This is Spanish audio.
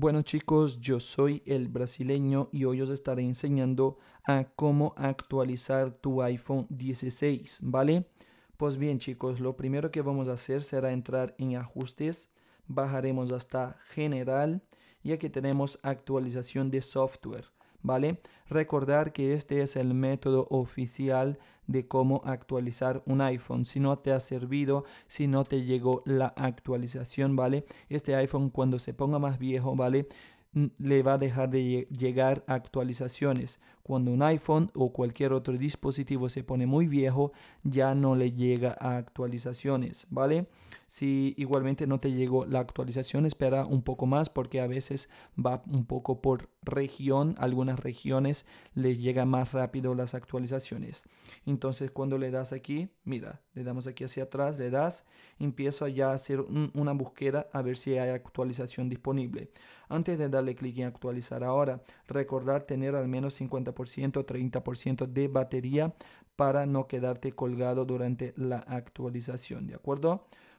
Bueno chicos, yo soy el brasileño y hoy os estaré enseñando a cómo actualizar tu iPhone 16, ¿vale? Pues bien chicos, lo primero que vamos a hacer será entrar en ajustes, bajaremos hasta general y aquí tenemos actualización de software. ¿vale? Recordar que este es el método oficial de cómo actualizar un iPhone. Si no te ha servido, si no te llegó la actualización, ¿vale? Este iPhone cuando se ponga más viejo, ¿vale? le va a dejar de llegar actualizaciones. Cuando un iPhone o cualquier otro dispositivo se pone muy viejo, ya no le llega a actualizaciones, ¿vale? Si igualmente no te llegó la actualización, espera un poco más porque a veces va un poco por región. Algunas regiones les llega más rápido las actualizaciones. Entonces cuando le das aquí, mira, le damos aquí hacia atrás, le das, empiezo ya a hacer una búsqueda a ver si hay actualización disponible. Antes de darle clic en actualizar ahora, recordar tener al menos 50% o 30% de batería para no quedarte colgado durante la actualización, ¿de acuerdo?